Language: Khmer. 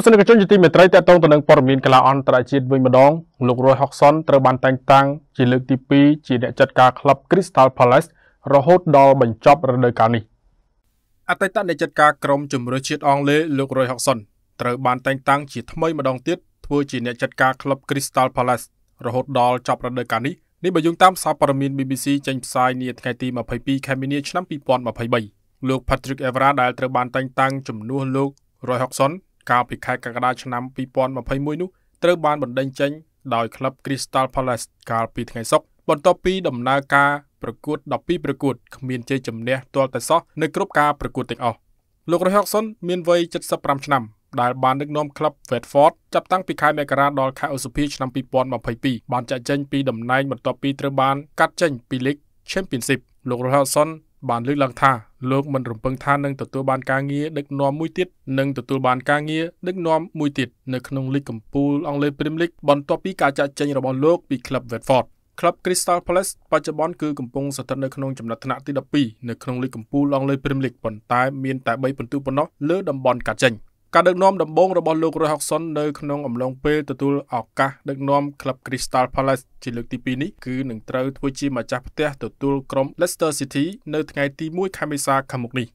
ទស្សនិកជនជាទីមេត្រីតតងទៅនឹងព័ត៌មានកីឡាអន្តរជាតិវិញម្ដងលោករយហុកសុនត្រូវបានតែងតាំងជាលើកទី2ជាអ្នកចាត់ការក្លឹប Crystal Palace រហូតដល់បញ្ចប់រដូវកាលនេះអតីតអ្នកចាត់ការក្រុមជំនឿជាតិអង់គ្លេសលោករយហុកសុនត្រូវបានតែងតាំងជាថ្មីម្ដងទៀតធ្វើជាអ្នកចាត់ការក្លឹប Crystal Palace រហូតដល់ចប់រដូវកាលនេះនេះបើយោងតាមសារព័ត៌មាន BBC ចេញផ្សាយនាថ្ងៃទី22ខែមីនាឆ្នាំ2023លោក Patrick Evra ដែលត្រូវបានតែងតាំងជំនួសលោករយហុកសុនកាលពីខែកក្កដាឆ្នាំ2021នោះត្រូវបានបណ្ដេញចេញដោយក្លឹប Crystal Palace កាលពីថ្ងៃសុក្របន្ទាប់ពីដំណើរការប្រកួត12ប្រកួតគ្មានជ័យជំនះទាល់តែសោះនៅគ្រប់ការប្រកួតទាំងអស់លោករ៉ៃហុកសុនមានវ័យ75ឆ្នាំដែលបានដឹកនាំក្លឹប Watford ចាប់តាំងពីខែមករាដល់ខែឧសភាឆ្នាំ2022បានចាក់ចេញពីតំណែងបន្ទាប់ពីត្រូវបានកាត់ចេញពីលីក Championship លោករ៉ៃហុកសុនបានលើកឡើងថាលោកមិនរំពឹងថានឹងទទួលបានការងារដឹកនាំមួយទៀតនិងទទួលបានការងារដឹកនាំមួយទៀតនៅក្នុងលីកកំពូលអង់គ្លេសព្រីមលីកបន្ទាប់ពី ការចាក់ចេញរបស់លោកពីក្លឹប Watford ក្លឹប Crystal Palace បច្ចុប្បន្នគឺកំពុងស្ថិតនៅក្នុងចំណាត់ថ្នាក់ទី12នៅក្នុងលីកកំពូលអង់គ្លេសព្រីមលីកប៉ុន្តែមានតែ3ពិន្ទុប៉ុណ្ណោះលើតំបន់កាត់ចេញ។ការដឹកនាំដំបូងរបស់លោករយហុកសុននៅក្នុងអំឡុងពេលទទួលឱកាសដឹកនាំក្លឹប Crystal Palace ជាលើកទី2នេះគឺនឹងត្រូវធ្វើជាម្ចាស់ផ្ទះទទួលក្រុម Leicester City នៅថ្ងៃទី1ខែមេសាខាងមុខនេះ